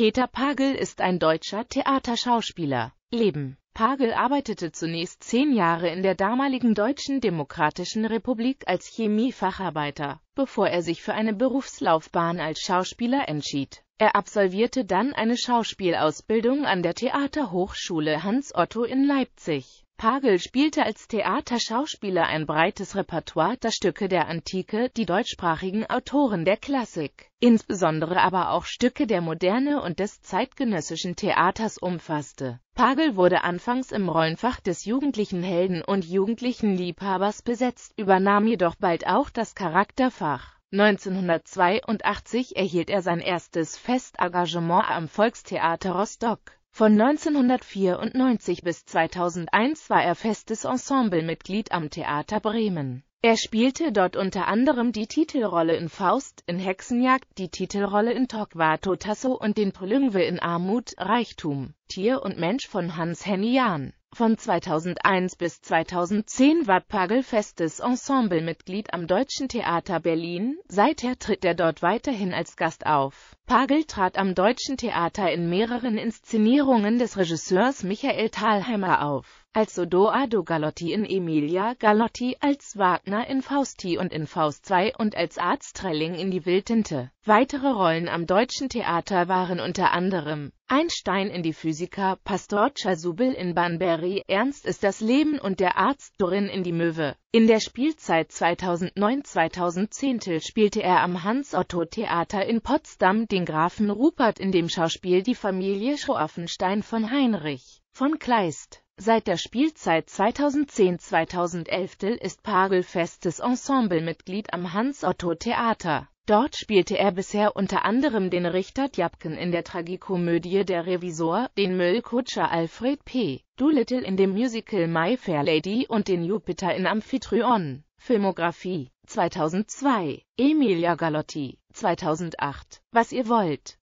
Peter Pagel ist ein deutscher Theaterschauspieler. Leben Pagel arbeitete zunächst zehn Jahre in der damaligen Deutschen Demokratischen Republik als Chemiefacharbeiter, bevor er sich für eine Berufslaufbahn als Schauspieler entschied. Er absolvierte dann eine Schauspielausbildung an der Theaterhochschule Hans Otto in Leipzig. Pagel spielte als Theaterschauspieler ein breites Repertoire der Stücke der Antike, die deutschsprachigen Autoren der Klassik, insbesondere aber auch Stücke der Moderne und des zeitgenössischen Theaters umfasste. Pagel wurde anfangs im Rollenfach des jugendlichen Helden und jugendlichen Liebhabers besetzt, übernahm jedoch bald auch das Charakterfach. 1982 erhielt er sein erstes Festengagement am Volkstheater Rostock. Von 1994 bis 2001 war er festes Ensemblemitglied am Theater Bremen. Er spielte dort unter anderem die Titelrolle in Faust, in Hexenjagd, die Titelrolle in Torquato Tasso und den Polyngwe in Armut, Reichtum, Tier und Mensch von Hans-Henny Jahn. Von 2001 bis 2010 war Pagel festes Ensemblemitglied am Deutschen Theater Berlin, seither tritt er dort weiterhin als Gast auf. Pagel trat am Deutschen Theater in mehreren Inszenierungen des Regisseurs Michael Thalheimer auf, als Odoardo Galotti in Emilia Galotti, als Wagner in Fausti und in Faust II und als Arzt Trelling in Die Wildtinte. Weitere Rollen am Deutschen Theater waren unter anderem Einstein in Die Physiker, Pastor Chasubel in Banbury, Ernst ist das Leben und der Arzt Dorin in Die Möwe. In der Spielzeit 2009-2010 spielte er am Hans-Otto-Theater in Potsdam den den Grafen Rupert in dem Schauspiel die Familie Schroaffenstein von Heinrich von Kleist. Seit der Spielzeit 2010-2011 ist Pagel festes Ensemblemitglied am Hans-Otto-Theater. Dort spielte er bisher unter anderem den Richter Djapken in der Tragikomödie Der Revisor, den Müllkutscher Alfred P. Doolittle in dem Musical My Fair Lady und den Jupiter in Amphitryon. Filmografie 2002 Emilia Galotti 2008. Was ihr wollt.